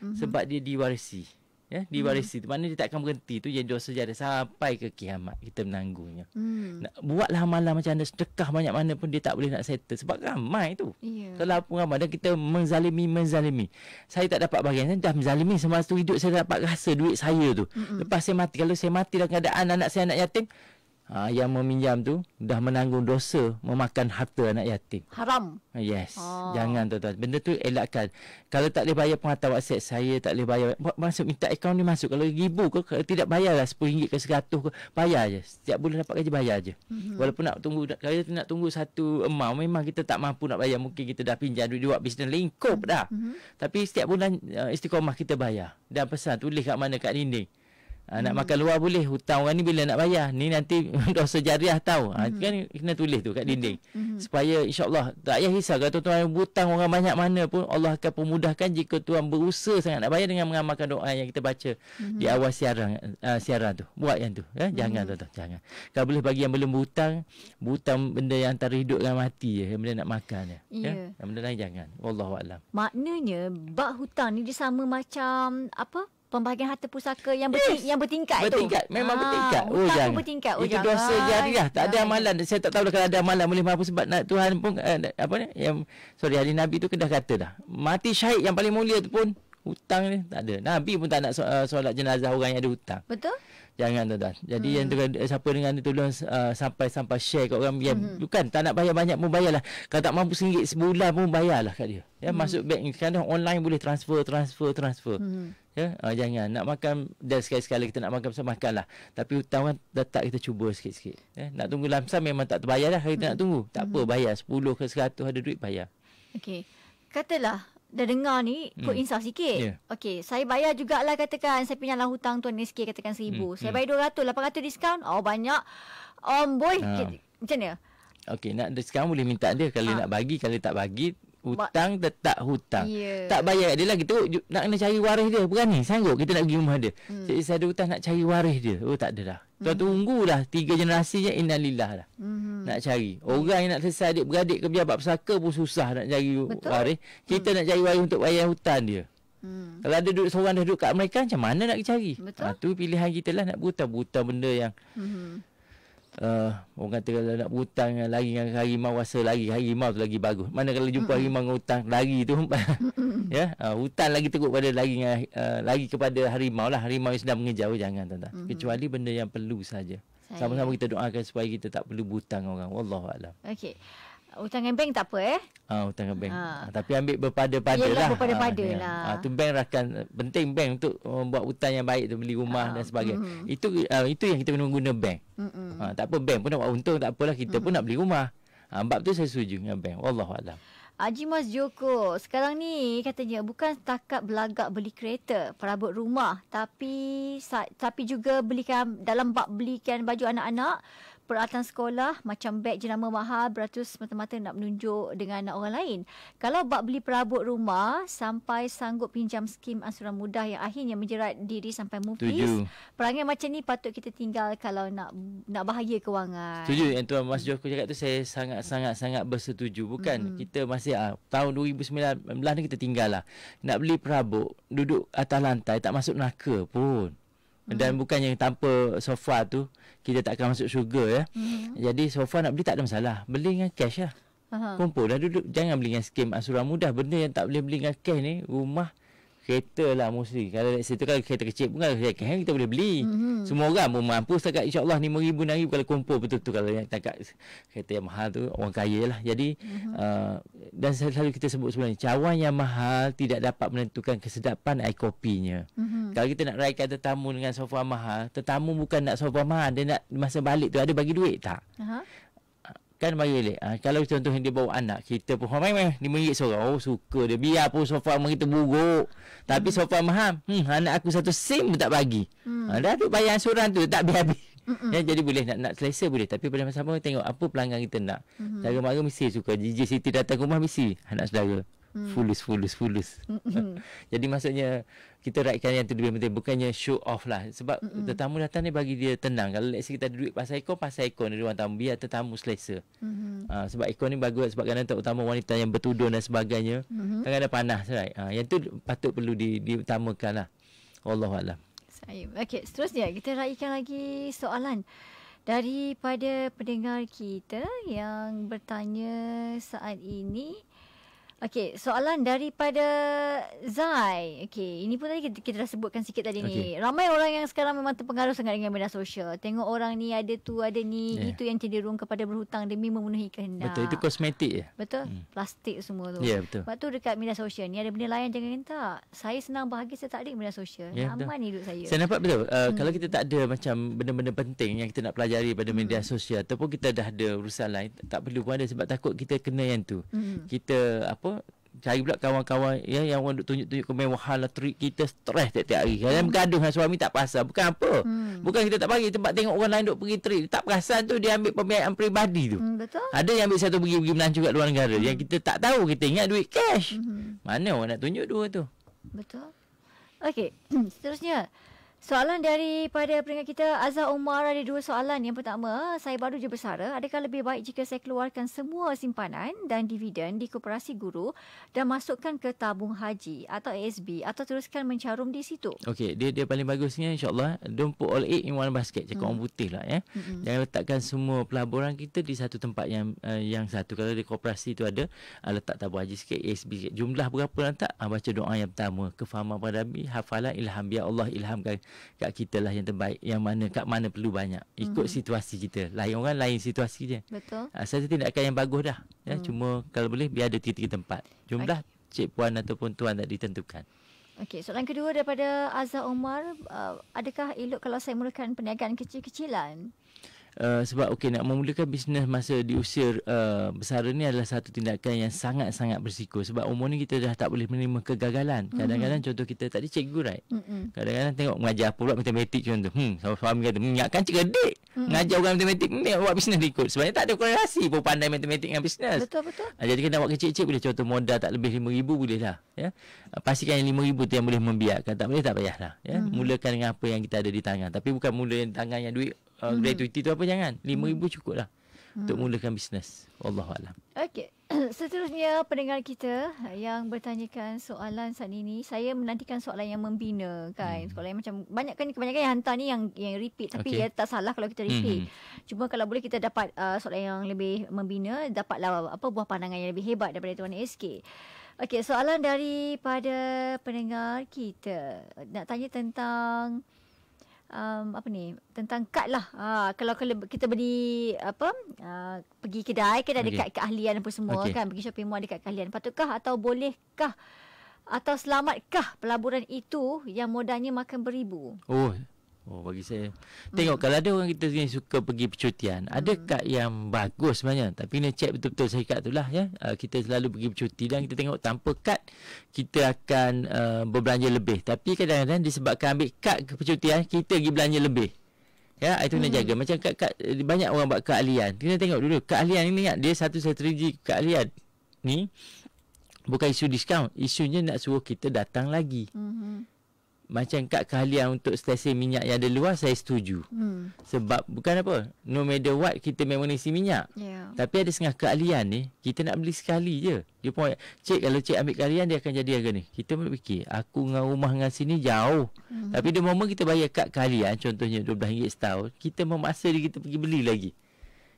Mm-hmm. Sebab dia diwarisi ya diwarisi hmm. mana dia takkan berhenti tu jadi dosa jadi sampai ke kiamat kita menanggungnya hmm. nak, buatlah amalan macam anda sedekah banyak mana pun dia tak boleh nak settle sebab ramai tu yeah. kalau pun ramai dan kita menzalimi menzalimi saya tak dapat bagian saya dah menzalimi semasa tu hidup saya tak dapat rasa duit saya tu mm lepas saya mati kalau saya mati dalam keadaan anak saya anak yatim Uh, yang meminjam tu dah menanggung dosa memakan harta anak yatim. Haram. Yes. Oh. Jangan tuan-tuan. Benda tu elakkan. Kalau tak boleh bayar penghantar WhatsApp saya, tak boleh bayar. Masuk minta akaun ni masuk. Kalau ribu ke, kalau tidak bayarlah RM10 ke RM100 ke. Bayar je. Setiap bulan dapat gaji bayar je. Mm-hmm. Walaupun nak tunggu, kalau nak tunggu satu amount, memang kita tak mampu nak bayar. Mungkin kita dah pinjam duit buat bisnes lingkup dah. Mm-hmm. Tapi setiap bulan uh, istiqomah kita bayar. Dan pesan tulis kat mana kat dinding. Ha, nak hmm. makan luar boleh hutang orang ni bila nak bayar ni nanti <laughs> dah jariah tahu ha, ah, hmm. kan kena tulis tu kat dinding hmm. supaya insyaallah tak payah risau kalau tuan-tuan yang hutang orang banyak mana pun Allah akan permudahkan jika tuan berusaha sangat nak bayar dengan mengamalkan doa yang kita baca hmm. di awal siaran uh, siaran tu buat yang tu ya? jangan hmm. tuan-tuan jangan kalau boleh bagi yang belum hutang hutang benda yang antara hidup dan mati je yang benda nak makan je eh? ya? yeah. yang benda lain jangan Wallahualam maknanya bak hutang ni dia sama macam apa pembahagian harta pusaka yang berting- yes. yang bertingkat, bertingkat. tu. Memang ah, bertingkat. Oh jangan. Bertingkat. Oh, Itu jangan. dosa ah, jariah. Tak jangan. ada amalan. Saya tak tahu kalau ada amalan boleh mampu sebab nak, Tuhan pun eh, apa ni? Yang sorry hari Nabi tu kena kata dah. Mati syahid yang paling mulia tu pun hutang ni tak ada. Nabi pun tak nak so- eh, solat jenazah orang yang ada hutang. Betul? Jangan tuan-tuan. Jadi hmm. yang tu, kan, eh, siapa dengan tu tolong uh, sampai-sampai share kat orang. Yang, hmm. Bukan, tak nak bayar banyak pun bayarlah. Kalau tak mampu rm sebulan pun bayarlah kat dia. Ya, hmm. Masuk bank. Sekarang online boleh transfer, transfer, transfer. Hmm. Ya, uh, jangan nak makan dan sekali-sekala kita nak makan pasal lah. Tapi hutang kan tak kita cuba sikit-sikit. Ya, nak tunggu lama memang tak terbayar dah. Kita hmm. nak tunggu. Tak hmm. apa bayar 10 ke 100 ada duit bayar. Okey. Katalah dah dengar ni hmm. kod insaf sikit. Yeah. Okey, saya bayar jugalah katakan saya pinjamlah hutang tuan ni sikit katakan 1000. Hmm. Saya hmm. bayar 200, 800 diskaun. Oh banyak. Oh boy. Ha. Macam mana? Okey, nak diskaun boleh minta dia kalau ha. nak bagi, kalau tak bagi Hutang Ma- tetap hutang yeah. Tak bayar dia lagi tu Nak kena cari waris dia bukan ni sanggup kita nak pergi rumah dia hmm. Jadi saya ada hutang nak cari waris dia Oh tak ada dah hmm. tunggu lah Tiga generasi je Innalillah dah hmm. Nak cari Orang hmm. yang nak selesai adik-beradik ke Biar pesaka pun susah nak cari Betul? waris Kita hmm. nak cari waris untuk bayar hutang dia hmm. Kalau ada duduk seorang dah duduk kat mereka Macam mana nak cari Itu Ha, pilihan kita lah nak buta buta benda yang hmm uh, orang kata kalau nak berhutang lagi lari dengan harimau rasa lari harimau tu lagi bagus mana kalau jumpa mm-hmm. harimau dengan hutang lari tu <laughs> ya yeah? uh, hutang lagi teruk pada lagi dengan uh, ah, lari kepada harimau lah harimau yang sedang mengejar oh, jangan tuan mm-hmm. kecuali benda yang perlu saja sama-sama kita doakan supaya kita tak perlu butang orang wallahu alam okey Hutang dengan bank tak apa eh? Ah, hutang dengan bank. Ah. ah tapi ambil berpada-pada Yalah, lah. berpada-pada ah, lah. Ah, tu bank rakan. Penting bank untuk um, buat hutang yang baik tu. Beli rumah ah. dan sebagainya. Mm-hmm. Itu uh, itu yang kita kena guna bank. Mm-hmm. Ah, tak apa bank pun nak buat untung. Tak apalah kita mm-hmm. pun nak beli rumah. Ah, sebab tu saya setuju dengan bank. Wallahualam. Haji Mas Joko, sekarang ni katanya bukan setakat belagak beli kereta, perabot rumah, tapi tapi juga belikan dalam bab belikan baju anak-anak, peralatan sekolah macam beg jenama mahal beratus semata-mata nak menunjuk dengan orang lain. Kalau bak beli perabot rumah sampai sanggup pinjam skim ansuran mudah yang akhirnya menjerat diri sampai mufis. Tuju. Perangai macam ni patut kita tinggal kalau nak nak bahagia kewangan. Setuju yang tuan Mas Jo aku cakap tu saya sangat-sangat sangat bersetuju. Bukan hmm kita masih ah, tahun 2019 ni kita tinggal lah. Nak beli perabot duduk atas lantai tak masuk neraka pun hmm. dan bukannya tanpa sofa tu kita tak akan masuk syurga ya. Hmm. Jadi sofa nak beli tak ada masalah. Beli dengan cash lah. Kumpul dah duduk jangan beli dengan skim asuran ah, mudah. Benda yang tak boleh beli dengan cash ni rumah kereta lah mostly kalau let's say tu kan kereta kecil pun kan kita boleh beli mm-hmm. semua orang pun mampu setakat insyaAllah RM5,000 rm kalau kumpul betul-betul kalau yang tangkap kereta yang mahal tu orang kaya lah jadi mm-hmm. uh, dan selalu kita sebut sebenarnya cawan yang mahal tidak dapat menentukan kesedapan air kopinya mm-hmm. kalau kita nak raikan tetamu dengan sofa mahal tetamu bukan nak sofa mahal dia nak masa balik tu ada bagi duit tak uh-huh kan bayi balik ha, ah, kalau kita contoh dia bawa anak kita pun main main 5 seorang oh suka dia biar pun sofa mak kita buruk tapi hmm. sofa maham hmm, anak aku satu sim pun tak bagi hmm. ha, dah tu bayaran ansuran tu tak biar Ya, jadi boleh nak nak selesa boleh tapi pada masa sama tengok apa pelanggan kita nak. Mm-hmm. Saudara mara mesti suka. DJ Siti datang rumah mesti anak saudara. Fulus, fulus, fulus. Jadi maksudnya kita raikan yang tu lebih penting. Bukannya show off lah. Sebab mm tetamu datang ni bagi dia tenang. Kalau let's say kita ada duit pasal ekor, pasal ekor ni ruang tamu. Biar tetamu selesa. Uh, sebab ekor ni bagus. Sebab kadang-kadang terutama wanita yang bertudung dan sebagainya. Mm-hmm. Kadang-kadang panas. Right? Uh, yang tu patut perlu di, diutamakan lah. Allahuakbar. Okay, seterusnya kita raikan lagi soalan daripada pendengar kita yang bertanya saat ini Okey, soalan daripada Zai. Okey, ini pun tadi kita, kita dah sebutkan sikit tadi okay. ni. Ramai orang yang sekarang memang terpengaruh sangat dengan media sosial. Tengok orang ni ada tu, ada ni, yeah. itu yang cenderung kepada berhutang demi memenuhi kehendak. Betul, itu kosmetik je. Betul? Hmm. Plastik semua tu. Ya, yeah, betul. Waktu dekat media sosial ni ada benda lain jangan minta. Saya senang bahagia saya tak ada media sosial. Yeah, ya, Aman hidup saya. Saya nampak betul. Uh, hmm. Kalau kita tak ada macam benda-benda penting yang kita nak pelajari pada media hmm. sosial hmm. ataupun kita dah ada urusan lain, tak perlu pun ada sebab takut kita kena yang tu. Hmm. Kita apa apa cari pula kawan-kawan ya yang orang tunjuk-tunjuk kemewahan lah trip kita stres tiap-tiap hari kadang hmm. bergaduh dengan suami tak pasal bukan apa hmm. bukan kita tak pergi tempat tengok orang lain duk pergi trip tak perasan tu dia ambil pembiayaan peribadi tu hmm, betul ada yang ambil satu pergi-pergi melancong kat luar negara hmm. yang kita tak tahu kita ingat duit cash hmm. mana orang nak tunjuk dua tu betul Okey, <clears throat> seterusnya. Soalan daripada peringkat kita Azhar Omar ada dua soalan. Yang pertama, saya baru je bersara. Adakah lebih baik jika saya keluarkan semua simpanan dan dividen di koperasi guru dan masukkan ke tabung haji atau ASB atau teruskan mencarum di situ? Okey, dia dia paling bagusnya insyaAllah don't put all egg in one basket. Cakap hmm. orang putih lah ya. Eh. Hmm. Jangan letakkan semua pelaburan kita di satu tempat yang uh, yang satu. Kalau di koperasi tu ada, uh, letak tabung haji sikit, ASB sikit. Jumlah berapa letak? Lah, uh, ah, baca doa yang pertama. Kefahaman pada Nabi, hafalan ilham. Biar ya Allah ilhamkan kat kita lah yang terbaik yang mana kat mana perlu banyak ikut mm-hmm. situasi kita lain orang lain situasi dia betul ah, saya tidak akan yang bagus dah ya hmm. cuma kalau boleh biar ada titik tempat jumlah okay. cik puan ataupun tuan tak ditentukan Okey, soalan kedua daripada Azhar Omar, uh, adakah elok kalau saya mulakan perniagaan kecil-kecilan? Uh, sebab okay nak memulakan bisnes masa di usia uh, bersara ni adalah satu tindakan yang sangat-sangat berisiko sebab umur ni kita dah tak boleh menerima kegagalan. Kadang-kadang mm-hmm. contoh kita tadi cikgu right. Mm-hmm. Kadang-kadang tengok mengajar apa pula matematik contoh. Hmm suami kata mengingatkan hmm, cikgedik. Mengajar mm-hmm. orang matematik ni hmm, buat bisnes ikut. Sebenarnya tak ada korelasi pun pandai matematik dengan bisnes. Betul betul. Uh, jadi kena buat kecil-kecil boleh contoh modal tak lebih 5000 boleh lah ya. Uh, pastikan yang 5000 tu yang boleh membiarkan tak boleh tak payahlah ya. Mm-hmm. Mulakan dengan apa yang kita ada di tangan tapi bukan mula yang tangan yang duit uh, mm-hmm. gratuity tu apa jangan. RM5,000 hmm. cukup lah. Hmm. Untuk mulakan bisnes. Wallahualam. Okey. <clears throat> Seterusnya pendengar kita yang bertanyakan soalan saat ini, saya menantikan soalan yang membina kan. Hmm. Soalan yang macam banyak kan kebanyakan yang hantar ni yang yang repeat tapi okay. ya tak salah kalau kita repeat. Hmm. Cuma kalau boleh kita dapat uh, soalan yang lebih membina, dapatlah apa buah pandangan yang lebih hebat daripada tuan SK. Okey, soalan daripada pendengar kita nak tanya tentang um, apa ni tentang kad lah uh, kalau kalau kita beri apa uh, pergi kedai kita ada okay. kad keahlian apa semua okay. kan pergi shopping mall ada kad keahlian patutkah atau bolehkah atau selamatkah pelaburan itu yang modalnya makan beribu oh Oh bagi saya Tengok hmm. kalau ada orang kita yang suka pergi percutian hmm. Ada kad yang bagus sebenarnya Tapi kena check betul-betul saya kad tu lah ya? uh, Kita selalu pergi percuti dan kita tengok tanpa kad Kita akan uh, berbelanja lebih Tapi kadang-kadang disebabkan ambil kad ke percutian Kita pergi belanja lebih Ya, itu kena hmm. jaga. Macam kad, kad, banyak orang buat keahlian. Kita tengok dulu. Keahlian ini ingat, dia satu strategi keahlian ni. Bukan isu diskaun. Isunya nak suruh kita datang lagi. Hmm macam kad kalian untuk stesen minyak yang ada luar saya setuju. Hmm. Sebab bukan apa, no matter what kita memang isi minyak. Yeah. Tapi ada setengah kalian ni, kita nak beli sekali je. Dia pun, cik kalau cik ambil kalian dia akan jadi harga ni. Kita pun fikir, aku dengan rumah dengan sini jauh. Hmm. Tapi the moment kita bayar kad kalian, contohnya RM12 setahun, kita memaksa diri kita pergi beli lagi.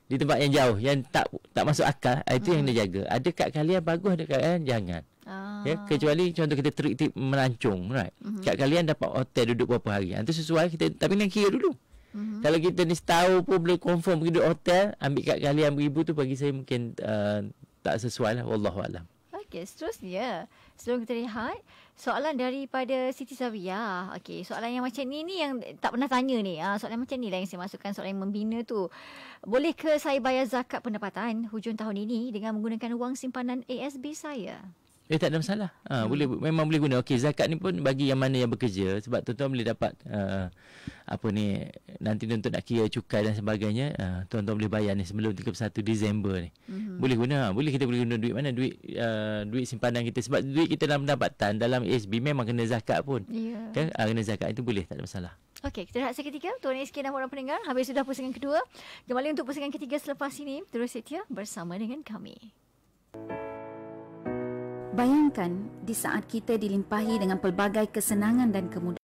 Di tempat yang jauh, yang tak tak masuk akal, ah, itu hmm. yang dia jaga. Ada kad kalian, bagus ada kad kalian, jangan. Ah. Ya, kecuali contoh kita trip tip melancung, right? Mm-hmm. Kat kalian dapat hotel duduk berapa hari. Ah, itu sesuai kita tapi nak kira dulu. Mm-hmm. Kalau kita ni tahu pun boleh confirm pergi duduk hotel, ambil kat kalian beribu tu bagi saya mungkin uh, tak sesuai lah. Wallahualam. Okay, seterusnya. Sebelum kita lihat, soalan daripada Siti Zawiyah. Okay, soalan yang macam ni, ni yang tak pernah tanya ni. Ah, soalan macam ni lah yang saya masukkan, soalan yang membina tu. Boleh ke saya bayar zakat pendapatan hujung tahun ini dengan menggunakan wang simpanan ASB saya? Eh tak ada masalah. Ha, hmm. boleh memang boleh guna. Okey zakat ni pun bagi yang mana yang bekerja sebab tuan-tuan boleh dapat uh, apa ni nanti tuan-tuan nak kira cukai dan sebagainya uh, tuan-tuan boleh bayar ni sebelum 31 Disember ni. Hmm. Boleh guna. Boleh kita boleh guna duit mana duit uh, duit simpanan kita sebab duit kita dalam pendapatan dalam ASB memang kena zakat pun. Ya. Yeah. Kan? Uh, kena zakat itu boleh tak ada masalah. Okey, kita rehat seketika. Tuan SK dan orang pendengar, habis sudah pusingan kedua. Kembali untuk pusingan ketiga selepas ini, terus setia bersama dengan kami. Bayangkan di saat kita dilimpahi dengan pelbagai kesenangan dan kemudahan.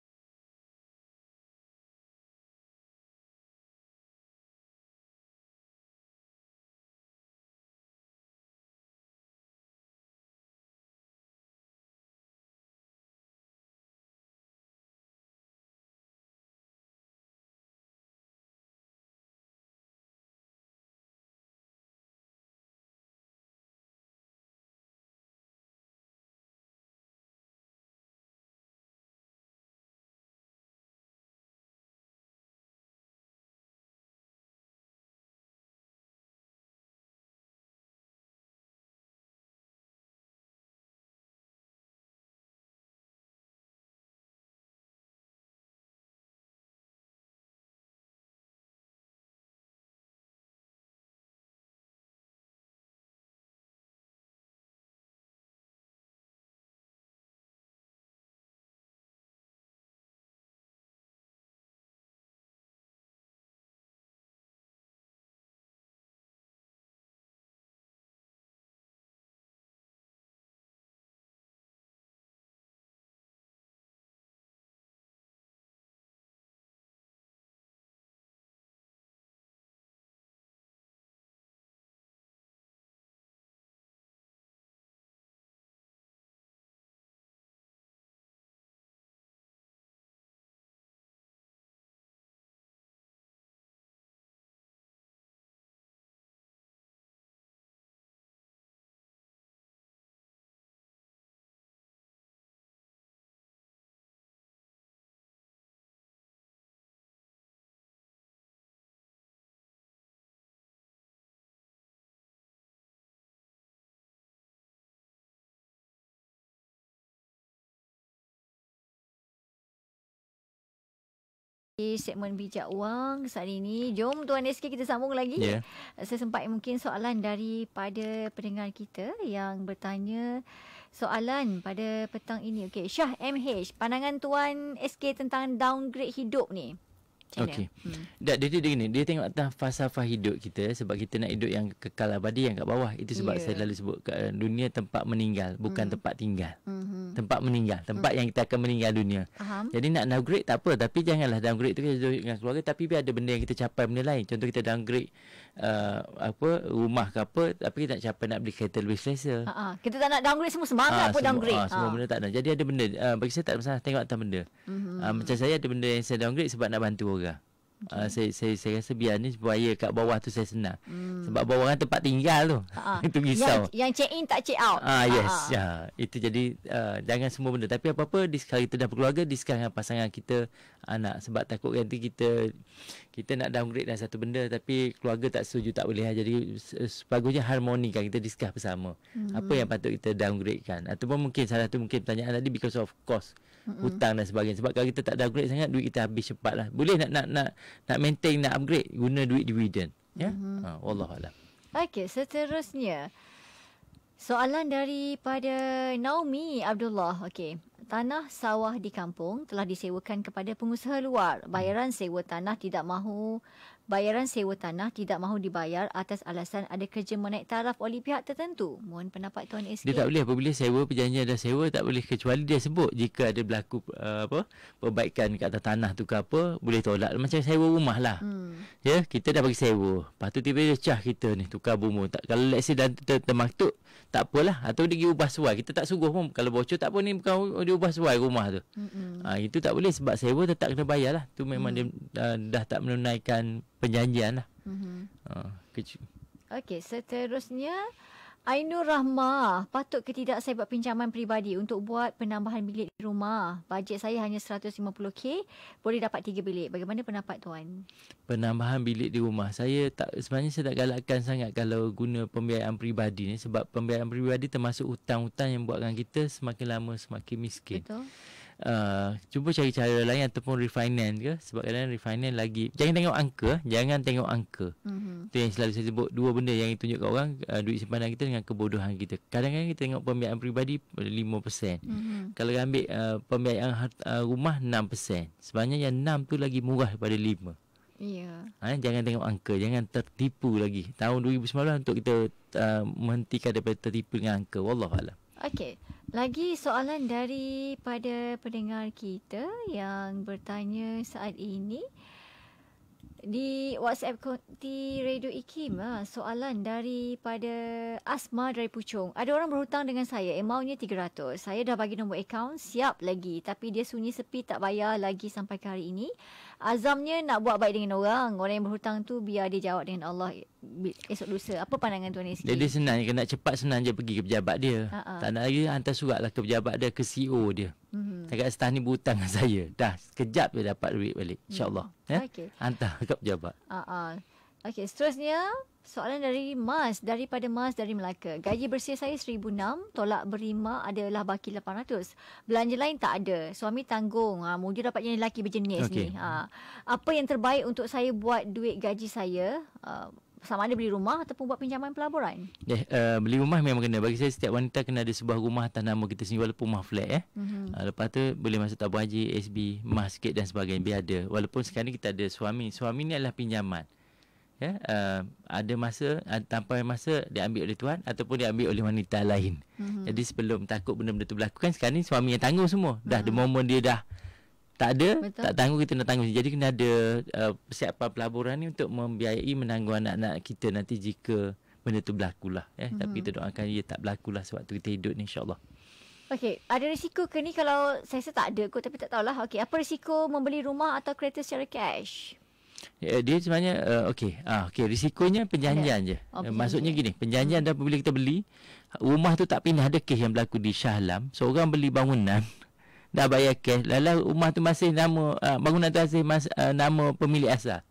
di segmen bijak wang saat ini jom tuan SK kita sambung lagi yeah. Ya. sempat mungkin soalan dari pada pendengar kita yang bertanya soalan pada petang ini okey Syah MH pandangan tuan SK tentang downgrade hidup ni Okey. Jadi hmm. dia gini, dia tengok atas falsafah hidup kita sebab kita nak hidup yang kekal abadi yang kat bawah. Itu sebab yeah. saya selalu sebut eh, dunia tempat meninggal, bukan hmm. tempat tinggal. Hmm. Tempat meninggal, tempat hmm. yang kita akan meninggal dunia. Aham. Jadi nak downgrade tak apa, tapi janganlah downgrade tu kita duduk dengan keluarga tapi biar ada benda yang kita capai benda lain. Contoh kita downgrade uh, apa rumah ke apa tapi kita tak capai nak beli kereta lebih selesa. Uh-huh. Kita tak nak downgrade semua semangat uh, apa semua, downgrade. Uh, semua uh. benda tak nak. Jadi ada benda uh, bagi saya tak masalah tengok atas benda. Hmm. Uh, macam saya ada benda yang saya downgrade sebab nak bantu orang. Okay. Uh, saya, saya, saya rasa biar ni buaya kat bawah tu saya senang. Hmm. Sebab bawah orang tempat tinggal tu. Uh-huh. <laughs> itu risau. Yang, yang check in tak check out. Ah uh, Yes. Uh-huh. Uh, itu jadi uh, jangan semua benda. Tapi apa-apa di sekarang kita dah berkeluarga, di sekarang pasangan kita anak. Sebab takut nanti kita kita nak downgrade dalam satu benda tapi keluarga tak setuju tak boleh. Jadi sebagusnya harmoni kan kita discuss bersama. Hmm. Apa yang patut kita downgrade kan. Ataupun mungkin salah tu mungkin pertanyaan tadi because of cost mm-hmm. hutang dan sebagainya sebab kalau kita tak ada upgrade sangat duit kita habis cepatlah boleh nak nak nak nak maintain nak upgrade guna duit dividend ya mm-hmm. ha wallahu alam okey seterusnya soalan daripada Naomi Abdullah okey tanah sawah di kampung telah disewakan kepada pengusaha luar bayaran hmm. sewa tanah tidak mahu bayaran sewa tanah tidak mahu dibayar atas alasan ada kerja menaik taraf oleh pihak tertentu. Mohon pendapat Tuan SK. Dia tak boleh apa boleh sewa perjanjian dah sewa tak boleh kecuali dia sebut jika ada berlaku uh, apa perbaikan kat atas tanah tu ke apa boleh tolak macam sewa rumah lah. Hmm. Ya, kita dah bagi sewa. Lepas tu tiba-tiba cah kita ni tukar bumbung. Tak kalau let's say dah termaktub tak apalah atau dia pergi ubah suai kita tak suguh pun kalau bocor tak apa ni bukan dia ubah suai rumah tu mm-hmm. ha, itu tak boleh sebab sewa tak kena bayar lah tu memang mm-hmm. dia uh, dah tak menunaikan penjanjian lah mm-hmm. ha, Okey, seterusnya Ainur Rahma, patut ke tidak saya buat pinjaman peribadi untuk buat penambahan bilik di rumah? Bajet saya hanya 150k, boleh dapat 3 bilik. Bagaimana pendapat tuan? Penambahan bilik di rumah. Saya tak sebenarnya saya tak galakkan sangat kalau guna pembiayaan peribadi ni sebab pembiayaan peribadi termasuk hutang-hutang yang buatkan kita semakin lama semakin miskin. Betul uh, cuba cari cara lain ataupun refinance ke sebab kadang-kadang refinance lagi jangan tengok angka jangan tengok angka mm-hmm. tu yang selalu saya sebut dua benda yang tunjuk kat orang uh, duit simpanan kita dengan kebodohan kita kadang-kadang kita tengok pembiayaan peribadi 5% mm-hmm. kalau kita ambil uh, pembiayaan harta, uh, rumah 6% sebenarnya yang 6 tu lagi murah daripada 5 Ya. Ha, jangan tengok angka, jangan tertipu lagi. Tahun 2019 untuk kita uh, menghentikan daripada tertipu dengan angka. Wallahualam. Okey. Lagi soalan daripada pendengar kita yang bertanya saat ini di WhatsApp Konti Radio Ikim ha, soalan daripada Asma dari Puchong. Ada orang berhutang dengan saya, amountnya 300. Saya dah bagi nombor akaun, siap lagi tapi dia sunyi sepi tak bayar lagi sampai ke hari ini azamnya nak buat baik dengan orang orang yang berhutang tu biar dia jawab dengan Allah esok lusa apa pandangan tuan ni Jadi senang je nak cepat senang je pergi ke pejabat dia Ha-ha. tak nak lagi hantar surat lah ke pejabat dia ke CEO dia mhm. Cakap mm-hmm. ni berhutang dengan saya Dah Sekejap dia dapat duit balik InsyaAllah hmm ya? Okay. Hantar ke pejabat Ha-ha. Okey, seterusnya soalan dari Mas daripada Mas dari Melaka. Gaji bersih saya 1006, tolak berima adalah baki 800. Belanja lain tak ada. Suami tanggung. Ha, ah, mungkin dapat jadi lelaki berjenis okay. ni. Ha. Apa yang terbaik untuk saya buat duit gaji saya? Ha, sama ada beli rumah ataupun buat pinjaman pelaburan. Eh, uh, beli rumah memang kena. Bagi saya setiap wanita kena ada sebuah rumah atas nama kita sendiri walaupun rumah flat eh. Mm-hmm. Uh, lepas tu boleh masuk tabung haji, SB, emas sikit dan sebagainya biar ada. Walaupun sekarang kita ada suami. Suami ni adalah pinjaman ya, uh, ada masa uh, tanpa masa diambil oleh tuan ataupun diambil oleh wanita lain. Mm-hmm. Jadi sebelum takut benda-benda tu berlaku kan sekarang ni suami yang tanggung semua. Mm-hmm. Dah the mhm. moment dia dah tak ada Betul. tak tanggung kita nak tanggung. Jadi kena ada uh, persiapan pelaburan ni untuk membiayai menanggung anak-anak kita nanti jika benda tu berlaku lah ya. Mm-hmm. Tapi mhm. kita doakan dia tak berlaku lah sewaktu kita hidup ni insya-Allah. Okey, ada risiko ke ni kalau saya rasa tak ada kot tapi tak tahulah. Okey, apa risiko membeli rumah atau kereta secara cash? Uh, dia sebenarnya uh, okey. Ah uh, okey, risikonya penjanjian yeah. je. Okay. Uh, eh, maksudnya gini, penjanjian hmm. dan apabila kita beli rumah tu tak pindah ada kes yang berlaku di Shah Alam. Seorang beli bangunan <laughs> dah bayar cash, lalu rumah tu masih nama uh, bangunan tu masih mas, uh, nama pemilik asal.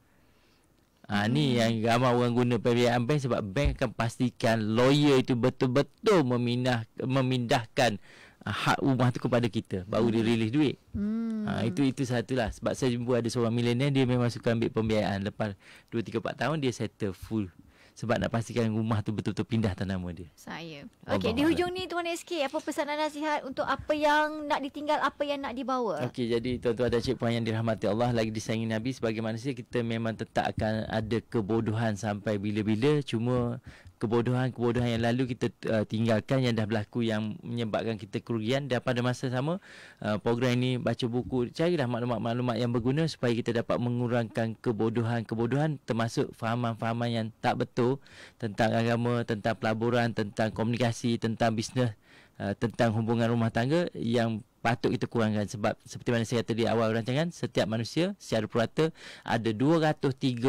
Ha, ni hmm. yang ramai orang guna pembiayaan bank sebab bank akan pastikan lawyer itu betul-betul meminah, memindahkan uh, hak rumah tu kepada kita baru hmm. dia release duit. Hmm. Uh, itu itu satulah sebab saya jumpa ada seorang milenial dia memang suka ambil pembiayaan lepas 2 3 4 tahun dia settle full sebab nak pastikan rumah tu betul-betul pindah tanah nama dia. Saya. Okey, di hujung ni tuan SK, apa pesanan nasihat untuk apa yang nak ditinggal, apa yang nak dibawa? Okey, jadi tuan-tuan dan cik puan yang dirahmati Allah lagi disayangi Nabi Sebagaimana manusia kita memang tetap akan ada kebodohan sampai bila-bila. Cuma kebodohan-kebodohan yang lalu kita uh, tinggalkan yang dah berlaku yang menyebabkan kita kerugian dan pada masa sama uh, program ini baca buku carilah maklumat-maklumat yang berguna supaya kita dapat mengurangkan kebodohan-kebodohan termasuk fahaman-fahaman yang tak betul tentang agama, tentang pelaburan, tentang komunikasi, tentang bisnes, uh, tentang hubungan rumah tangga yang patut kita kurangkan sebab seperti mana saya kata di awal rancangan setiap manusia secara purata ada 230,000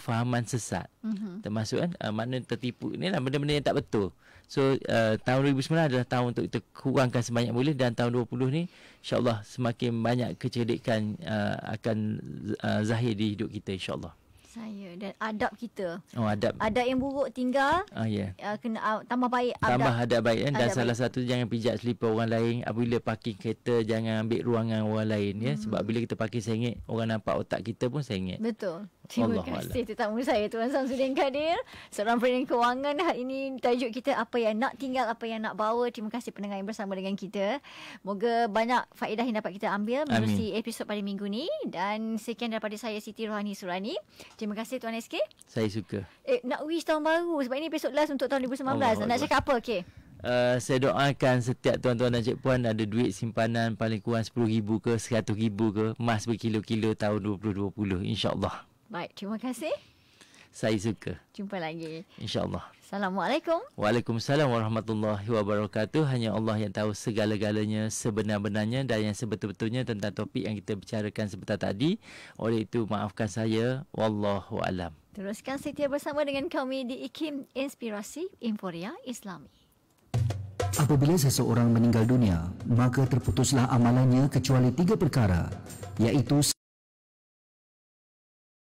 fahaman sesat mm-hmm. termasuk kan uh, makna tertipu inilah benda-benda yang tak betul so uh, tahun 2009 adalah tahun untuk kita kurangkan sebanyak boleh dan tahun 20 ni insyaAllah semakin banyak kecerdikan uh, akan uh, zahir di hidup kita insyaAllah saya dan adab kita. Oh adab. Adab yang buruk tinggal. Oh ya. Yeah. Uh, kena uh, tambah baik adab. Tambah adab baik kan? dan salah baik. satu jangan pijak selipar orang lain apabila parking kereta jangan ambil ruangan orang lain ya hmm. sebab bila kita parking sengit orang nampak otak kita pun sengit. Betul. Terima Allah kasih Allah. tetamu saya Tuan Samsudin Kadir Seorang perniagaan kewangan Hari ini tajuk kita Apa yang nak tinggal Apa yang nak bawa Terima kasih pendengar yang bersama dengan kita Moga banyak faedah yang dapat kita ambil melalui episod pada minggu ni Dan sekian daripada saya Siti Rohani Surani Terima kasih Tuan SK. Saya suka. Eh, nak wish tahun baru sebab ini besok last untuk tahun 2019. Allah, Allah, nak Allah. cakap apa? Okey. Uh, saya doakan setiap tuan-tuan dan cikpuan ada duit simpanan paling kurang RM10,000 ke RM100,000 ke emas berkilo-kilo tahun 2020. InsyaAllah. Baik, terima kasih saya suka. Jumpa lagi. InsyaAllah. Assalamualaikum. Waalaikumsalam warahmatullahi wabarakatuh. Hanya Allah yang tahu segala-galanya sebenar-benarnya dan yang sebetul-betulnya tentang topik yang kita bicarakan sebentar tadi. Oleh itu, maafkan saya. Wallahu a'lam. Teruskan setia bersama dengan kami di IKIM Inspirasi Inforia Islam. Apabila seseorang meninggal dunia, maka terputuslah amalannya kecuali tiga perkara, iaitu...